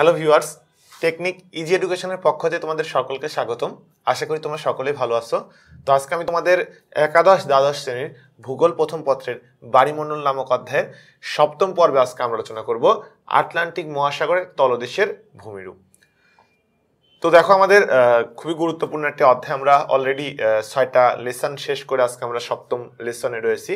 hello viewers technique easy এডুকেশনের পক্ষ থেকে তোমাদের সকলকে স্বাগতম আশা করি তোমরা সকলেই ভালো আছো তো আজকে আমি তোমাদের একাদশ দ্বাদশ শ্রেণীর ভূগোল প্রথম পত্রের বাড়িমণ্ডল নামক অধ্যায়ের সপ্তম পর্বে আজকে আমরা আলোচনা করব আটলান্টিক মহাসাগরের তলদেশের ভূমিরূপ তো দেখো আমাদের খুবই গুরুত্বপূর্ণ একটি অধ্যায় আমরা অলরেডি ছয়টা লেসন শেষ করে আজকে আমরা সপ্তম লেসনে রয়েছি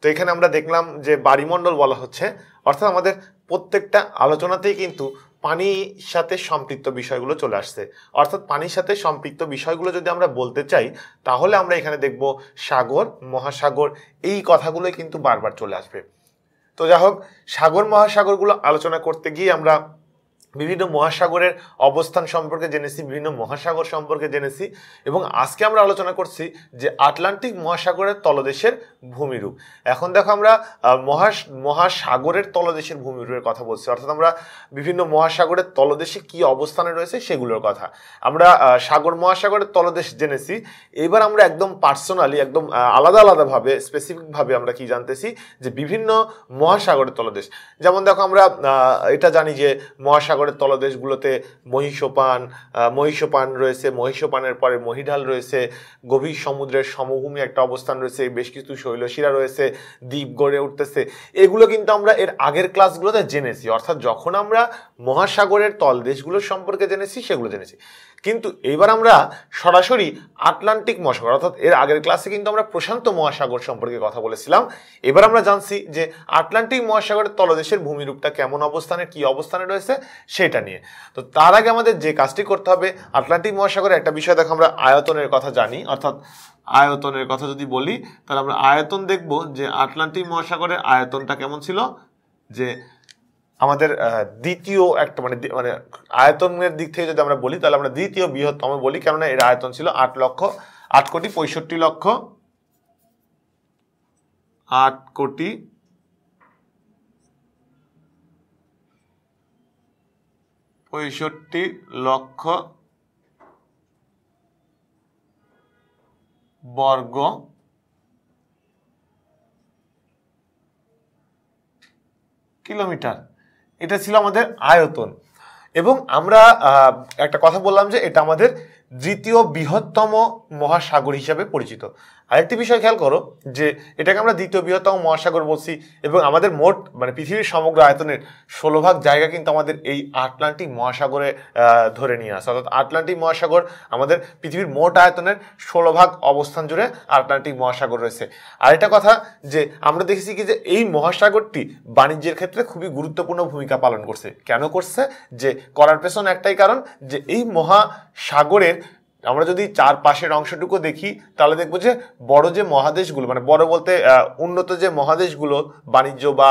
তো এখানে আমরা দেখলাম যে বাড়িমণ্ডল বলা হচ্ছে অর্থাৎ আমাদের প্রত্যেকটা আলোচনাতেই কিন্তু পানির সাথে সম্পৃক্ত বিষয়গুলো চলে আসছে অর্থাৎ পানির সাথে সম্পৃক্ত বিষয়গুলো যদি আমরা বলতে চাই তাহলে আমরা এখানে দেখব সাগর মহাসাগর এই কথাগুলোই কিন্তু বারবার চলে আসবে তো যাই হোক সাগর মহাসাগরগুলো আলোচনা করতে গিয়ে আমরা বিভিন্ন মহাসাগরের অবস্থান সম্পর্কে জেনেছি বিভিন্ন মহাসাগর সম্পর্কে জেনেছি এবং আজকে আমরা আলোচনা করছি যে আটলান্টিক মহাসাগরের তলদেশের ভূমিরূপ এখন দেখো আমরা মহা মহাসাগরের তলদেশের ভূমিরূপের কথা বলছি অর্থাৎ আমরা বিভিন্ন মহাসাগরের তলদেশে কি অবস্থানে রয়েছে সেগুলোর কথা আমরা সাগর মহাসাগরের তলদেশ জেনেছি এবার আমরা একদম পার্সোনালি একদম আলাদা আলাদাভাবে স্পেসিফিকভাবে আমরা কি জানতেছি যে বিভিন্ন মহাসাগরের তলদেশ যেমন দেখো আমরা এটা জানি যে মহাসাগর সাগরের তলদেশগুলোতে মহিষপান মহিষপান রয়েছে মহিষপানের পরে মহিডাল রয়েছে গভীর সমুদ্রের সমভূমি একটা অবস্থান রয়েছে বেশ কিছু শৈলশিরা রয়েছে দ্বীপ গড়ে উঠতেছে এগুলো কিন্তু আমরা এর আগের ক্লাসগুলোতে জেনেছি অর্থাৎ যখন আমরা মহাসাগরের তলদেশগুলো সম্পর্কে জেনেছি সেগুলো জেনেছি কিন্তু এবার আমরা সরাসরি আটলান্টিক মহাসাগর অর্থাৎ এর আগের ক্লাসে কিন্তু আমরা প্রশান্ত মহাসাগর সম্পর্কে কথা বলেছিলাম এবার আমরা জানছি যে আটলান্টিক মহাসাগরের তলদেশের ভূমিরূপটা কেমন অবস্থানে কি অবস্থানে রয়েছে সেটা নিয়ে তো তার আগে আমাদের যে কাজটি করতে হবে আটলান্টিক মহাসাগরের একটা বিষয় দেখো আমরা আয়তনের কথা জানি অর্থাৎ আয়তনের কথা যদি বলি তাহলে আমরা আয়তন দেখব যে আটলান্টিক মহাসাগরের আয়তনটা কেমন ছিল যে আমাদের দ্বিতীয় একটা মানে মানে আয়তনের দিক থেকে যদি আমরা বলি তাহলে আমরা দ্বিতীয় বৃহত্তম বলি কেননা এর আয়তন ছিল আট লক্ষ আট কোটি পঁয়ষট্টি লক্ষ আট কোটি পঁয়ষট্টি লক্ষ বর্গ কিলোমিটার এটা ছিল আমাদের আয়তন এবং আমরা একটা কথা বললাম যে এটা আমাদের দ্বিতীয় বৃহত্তম মহাসাগর হিসাবে পরিচিত আরেকটি বিষয় খেয়াল করো যে এটাকে আমরা দ্বিতীয় বৃহত্তম মহাসাগর বলছি এবং আমাদের মোট মানে পৃথিবীর সমগ্র আয়তনের ষোলো ভাগ জায়গা কিন্তু আমাদের এই আটলান্টিক মহাসাগরে ধরে নিয়ে আসে অর্থাৎ আটলান্টিক মহাসাগর আমাদের পৃথিবীর মোট আয়তনের ষোলো ভাগ অবস্থান জুড়ে আটলান্টিক মহাসাগর রয়েছে আর এটা কথা যে আমরা দেখেছি কি যে এই মহাসাগরটি বাণিজ্যের ক্ষেত্রে খুবই গুরুত্বপূর্ণ ভূমিকা পালন করছে কেন করছে যে করার পেছনে একটাই কারণ যে এই মহাসাগরের আমরা যদি চারপাশের অংশটুকু দেখি তাহলে দেখবো যে বড় যে মহাদেশগুলো মানে বড় বলতে উন্নত যে মহাদেশগুলো বাণিজ্য বা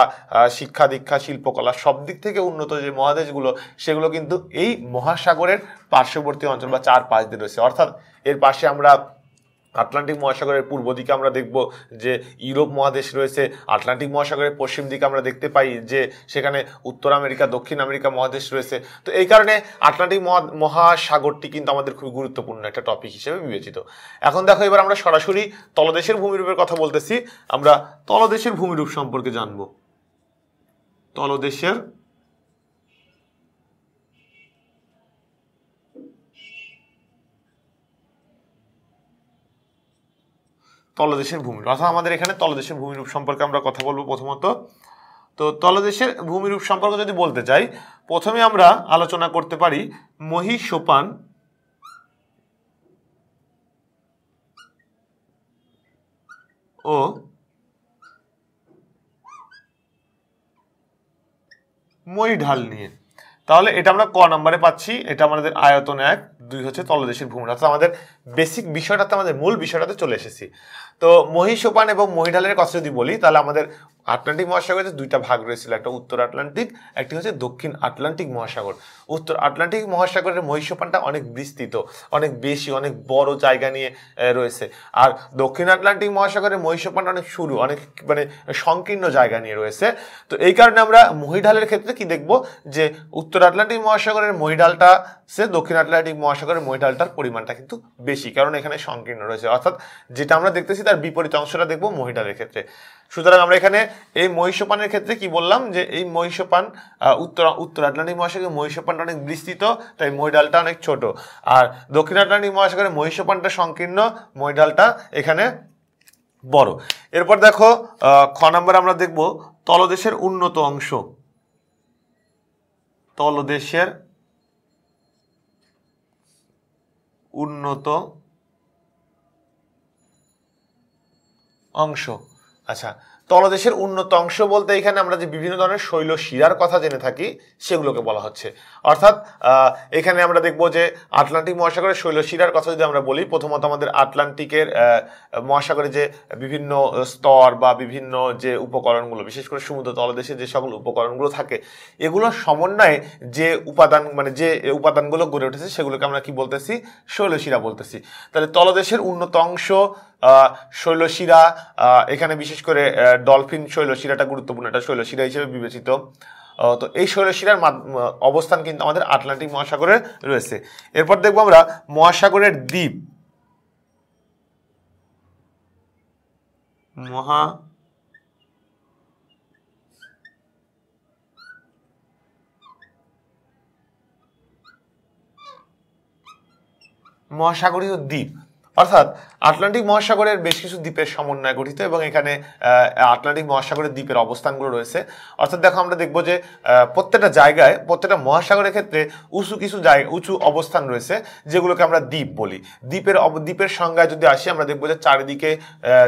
শিক্ষা দীক্ষা শিল্পকলা সব দিক থেকে উন্নত যে মহাদেশগুলো সেগুলো কিন্তু এই মহাসাগরের পার্শ্ববর্তী অঞ্চল বা চার পাঁচ দিয়ে রয়েছে অর্থাৎ এর পাশে আমরা আটলান্টিক মহাসাগরের পূর্ব দিকে আমরা দেখব যে ইউরোপ মহাদেশ রয়েছে আটলান্টিক মহাসাগরের পশ্চিম দিকে আমরা দেখতে পাই যে সেখানে উত্তর আমেরিকা দক্ষিণ আমেরিকা মহাদেশ রয়েছে তো এই কারণে আটলান্টিক মহাসাগরটি কিন্তু আমাদের খুবই গুরুত্বপূর্ণ একটা টপিক হিসেবে বিবেচিত এখন দেখো এবার আমরা সরাসরি তলদেশের ভূমিরূপের কথা বলতেছি আমরা তলদেশের ভূমিরূপ সম্পর্কে জানব তলদেশের তলদেশের ভূমিরূপ অর্থাৎ আমাদের এখানে তলদেশের ভূমিরূপ সম্পর্কে আমরা কথা বলবো প্রথমত তো তলদেশের ভূমিরূপ সম্পর্কে যদি বলতে চাই প্রথমে আমরা আলোচনা করতে পারি মহিষোপান ও মই ঢাল নিয়ে তাহলে এটা আমরা ক নম্বরে পাচ্ছি এটা আমাদের আয়তন এক দুই হচ্ছে তলদেশের ভূমি অর্থাৎ আমাদের বেসিক বিষয়টাতে আমাদের মূল বিষয়টাতে চলে এসেছি তো মহিষোপান এবং মহিডালের কথা যদি বলি তাহলে আমাদের আটলান্টিক মহাসাগরে দুইটা ভাগ রয়েছিল একটা উত্তর আটলান্টিক একটি হচ্ছে দক্ষিণ আটলান্টিক মহাসাগর উত্তর আটলান্টিক মহাসাগরের মহিষপানটা অনেক বিস্তৃত অনেক বেশি অনেক বড় জায়গা নিয়ে রয়েছে আর দক্ষিণ আটলান্টিক মহাসাগরের মহিষপানটা অনেক শুরু অনেক মানে সংকীর্ণ জায়গা নিয়ে রয়েছে তো এই কারণে আমরা মহিঢালের ক্ষেত্রে কি দেখব যে উত্তর আটলান্টিক মহাসাগরের মহিডালটা সে দক্ষিণ আটলান্টিক মহাসাগরের মহিডালটার পরিমাণটা কিন্তু বেশি কারণ এখানে সংকীর্ণ রয়েছে অর্থাৎ যেটা আমরা দেখতেছি তার বিপরীত অংশটা দেখব মহিডালের ক্ষেত্রে সুতরাং আমরা এখানে এই মহিষপানের ক্ষেত্রে কি বললাম যে এই মহিষপান উত্তর উত্তর আটলান্টিক মহাসাগরের মহিষপানটা অনেক বিস্তৃত তাই মহিডালটা অনেক ছোট আর দক্ষিণ আটলান্টিক মহাসাগরের মহিষপানটা সংকীর্ণ মহিডালটা এখানে বড় এরপর দেখো খ নাম্বার আমরা দেখব তলদেশের উন্নত অংশ তলদেশের উন্নত অংশ আচ্ছা তলদেশের উন্নত অংশ বলতে এখানে আমরা যে বিভিন্ন ধরনের শৈল শিরার কথা জেনে থাকি সেগুলোকে বলা হচ্ছে অর্থাৎ এখানে আমরা দেখব যে আটলান্টিক মহাসাগরের শৈল শিরার কথা যদি আমরা বলি প্রথমত আমাদের আটলান্টিকের মহাসাগরে যে বিভিন্ন স্তর বা বিভিন্ন যে উপকরণগুলো বিশেষ করে সমুদ্র তলদেশে যে সকল উপকরণগুলো থাকে এগুলোর সমন্বয়ে যে উপাদান মানে যে উপাদানগুলো গড়ে উঠেছে সেগুলোকে আমরা কি বলতেছি শৈলশিরা বলতেছি তাহলে তলদেশের উন্নত অংশ শৈলশিরা এখানে বিশেষ করে ডলফিন শৈলশিরাটা গুরুত্বপূর্ণ একটা শৈলশিরা হিসেবে বিবেচিত তো এই শৈলশিরার অবস্থান কিন্তু আমাদের আটলান্টিক মহাসাগরে রয়েছে এরপর দেখবো আমরা মহাসাগরের দ্বীপ মহা মহাসাগরীয় দ্বীপ অর্থাৎ আটলান্টিক মহাসাগরের বেশ কিছু দ্বীপের সমন্বয়ে গঠিত এবং এখানে আটলান্টিক মহাসাগরের দ্বীপের অবস্থানগুলো রয়েছে অর্থাৎ দেখো আমরা দেখবো যে প্রত্যেকটা জায়গায় প্রত্যেকটা মহাসাগরের ক্ষেত্রে উঁচু কিছু জায়গা উঁচু অবস্থান রয়েছে যেগুলোকে আমরা দ্বীপ বলি দ্বীপের দ্বীপের সংজ্ঞায় যদি আসি আমরা দেখবো যে চারিদিকে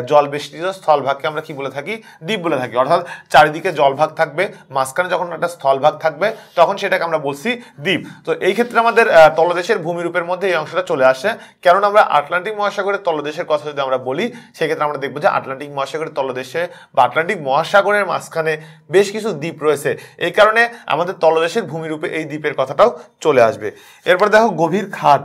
জল বেষ্টিত স্থলভাগকে আমরা কি বলে থাকি দ্বীপ বলে থাকি অর্থাৎ চারিদিকে জলভাগ থাকবে মাঝখানে যখন একটা স্থলভাগ থাকবে তখন সেটাকে আমরা বলছি দ্বীপ তো এই ক্ষেত্রে আমাদের তলদেশের ভূমিরূপের মধ্যে এই অংশটা চলে আসে কেননা আমরা আটলান্টিক আটলান্টিক মহাসাগরের তলদেশের কথা যদি আমরা বলি সেক্ষেত্রে আমরা দেখবো যে আটলান্টিক মহাসাগরের তলদেশে বা আটলান্টিক মহাসাগরের মাঝখানে বেশ কিছু দ্বীপ রয়েছে এই কারণে আমাদের তলদেশের ভূমিরূপে এই দ্বীপের কথাটাও চলে আসবে এরপর দেখো গভীর খাত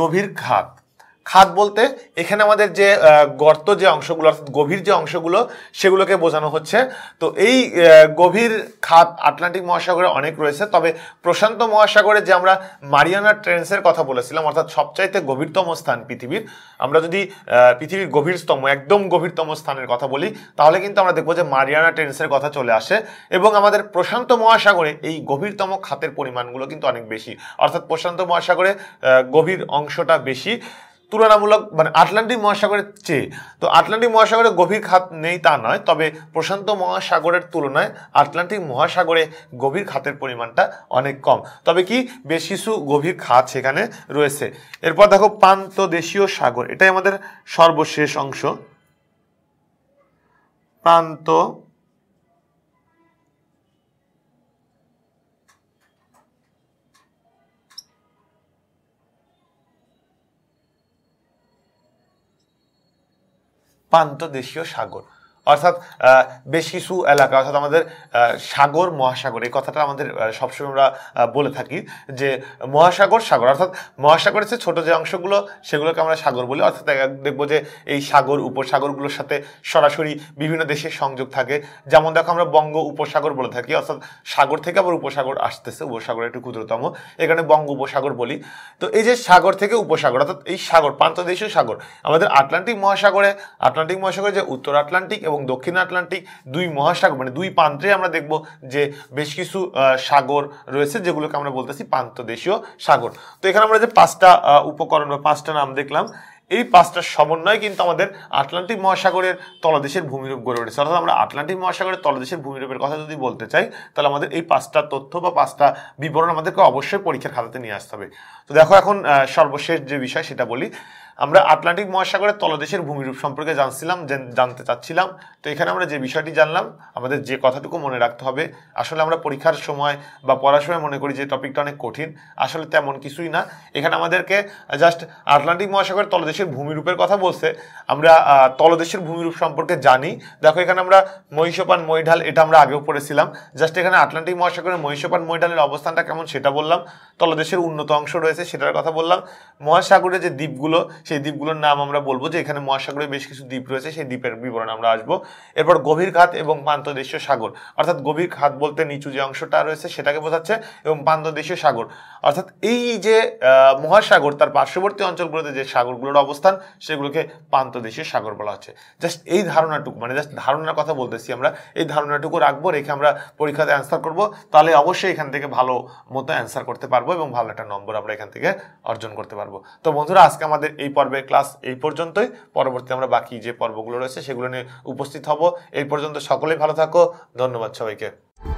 গভীর খাত খাত বলতে এখানে আমাদের যে গর্ত যে অংশগুলো অর্থাৎ গভীর যে অংশগুলো সেগুলোকে বোঝানো হচ্ছে তো এই গভীর খাত আটলান্টিক মহাসাগরে অনেক রয়েছে তবে প্রশান্ত মহাসাগরে যে আমরা মারিয়ানা ট্রেন্সের কথা বলেছিলাম অর্থাৎ সবচাইতে গভীরতম স্থান পৃথিবীর আমরা যদি পৃথিবীর গভীরতম একদম গভীরতম স্থানের কথা বলি তাহলে কিন্তু আমরা দেখবো যে মারিয়ানা ট্রেন্সের কথা চলে আসে এবং আমাদের প্রশান্ত মহাসাগরে এই গভীরতম খাতের পরিমাণগুলো কিন্তু অনেক বেশি অর্থাৎ প্রশান্ত মহাসাগরে গভীর অংশটা বেশি তুলনামূলক মানে আটলান্টিক মহাসাগরের চেয়ে তো আটলান্টিক মহাসাগরে গভীর খাত নেই তা নয় তবে প্রশান্ত মহাসাগরের তুলনায় আটলান্টিক মহাসাগরে গভীর খাতের পরিমাণটা অনেক কম তবে কি বেশ কিছু গভীর খাত সেখানে রয়েছে এরপর দেখো প্রান্তদেশীয় সাগর এটাই আমাদের সর্বশেষ অংশ প্রান্ত প্রান্তদেশীয় সাগর অর্থাৎ বেশ কিছু এলাকা অর্থাৎ আমাদের সাগর মহাসাগর এই কথাটা আমাদের সবসময় আমরা বলে থাকি যে মহাসাগর সাগর অর্থাৎ মহাসাগরের যে ছোটো যে অংশগুলো সেগুলোকে আমরা সাগর বলি অর্থাৎ দেখবো যে এই সাগর উপসাগরগুলোর সাথে সরাসরি বিভিন্ন দেশের সংযোগ থাকে যেমন দেখো আমরা বঙ্গ উপসাগর বলে থাকি অর্থাৎ সাগর থেকে আবার উপসাগর আসতেছে উপসাগর একটু ক্ষুদ্রতম এখানে বঙ্গ উপসাগর বলি তো এই যে সাগর থেকে উপসাগর অর্থাৎ এই সাগর প্রান্তদেশীয় সাগর আমাদের আটলান্টিক মহাসাগরে আটলান্টিক মহাসাগরে যে উত্তর আটলান্টিক এবং এবং দক্ষিণ আটলান্টিক দুই মহাসাগর মানে দুই প্রান্তে আমরা দেখব যে বেশ কিছু সাগর রয়েছে যেগুলোকে আমরা বলতেছি প্রান্তদেশীয় সাগর তো এখানে আমরা যে পাঁচটা উপকরণ বা পাঁচটা নাম দেখলাম এই পাঁচটার সমন্বয় কিন্তু আমাদের আটলান্টিক মহাসাগরের তলদেশের ভূমিরূপ গড়ে উঠেছে অর্থাৎ আমরা আটলান্টিক মহাসাগরের তলদেশের ভূমিরূপের কথা যদি বলতে চাই তাহলে আমাদের এই পাঁচটা তথ্য বা পাঁচটা বিবরণ আমাদেরকে অবশ্যই পরীক্ষার খাতাতে নিয়ে আসতে হবে তো দেখো এখন সর্বশেষ যে বিষয় সেটা বলি আমরা আটলান্টিক মহাসাগরের তলদেশের ভূমিরূপ সম্পর্কে জানছিলাম জানতে চাচ্ছিলাম তো এখানে আমরা যে বিষয়টি জানলাম আমাদের যে কথাটুকু মনে রাখতে হবে আসলে আমরা পরীক্ষার সময় বা পড়ার সময় মনে করি যে টপিকটা অনেক কঠিন আসলে তেমন কিছুই না এখানে আমাদেরকে জাস্ট আটলান্টিক মহাসাগরের তলদেশের ভূমিরূপের কথা বলছে আমরা তলদেশের ভূমিরূপ সম্পর্কে জানি দেখো এখানে আমরা মহিষপান মহিঢাল এটা আমরা আগেও পড়েছিলাম জাস্ট এখানে আটলান্টিক মহাসাগরের মহিষপান মহিঢালের অবস্থানটা কেমন সেটা বললাম তলদেশের উন্নত অংশ রয়েছে সেটার কথা বললাম মহাসাগরের যে দ্বীপগুলো সেই দ্বীপগুলোর নাম আমরা বলবো যে এখানে মহাসাগরে বেশ কিছু দ্বীপ রয়েছে সেই দ্বীপের বিবরণ আমরা আসবো এরপর গভীর খাত এবং পান্তদেশীয় সাগর অর্থাৎ গভীর খাত বলতে নিচু যে অংশটা রয়েছে সেটাকে বোঝাচ্ছে এবং পান্তদেশীয় সাগর অর্থাৎ এই যে মহাসাগর তার পার্শ্ববর্তী অঞ্চলগুলোতে যে সাগরগুলোর অবস্থান সেগুলোকে পান্তদেশীয় সাগর বলা হচ্ছে জাস্ট এই ধারণাটুকু মানে জাস্ট ধারণার কথা বলতেছি আমরা এই ধারণাটুকু রাখবো রেখে আমরা পরীক্ষাতে অ্যান্সার করব তাহলে অবশ্যই এখান থেকে ভালো মতো অ্যান্সার করতে পারবো এবং ভালো একটা নম্বর আমরা এখান থেকে অর্জন করতে পারবো তো বন্ধুরা আজকে আমাদের এই পর্বের ক্লাস এই পর্যন্তই পরবর্তী আমরা বাকি যে পর্বগুলো রয়েছে সেগুলো নিয়ে উপস্থিত হব এই পর্যন্ত সকলেই ভালো থাকো ধন্যবাদ সবাইকে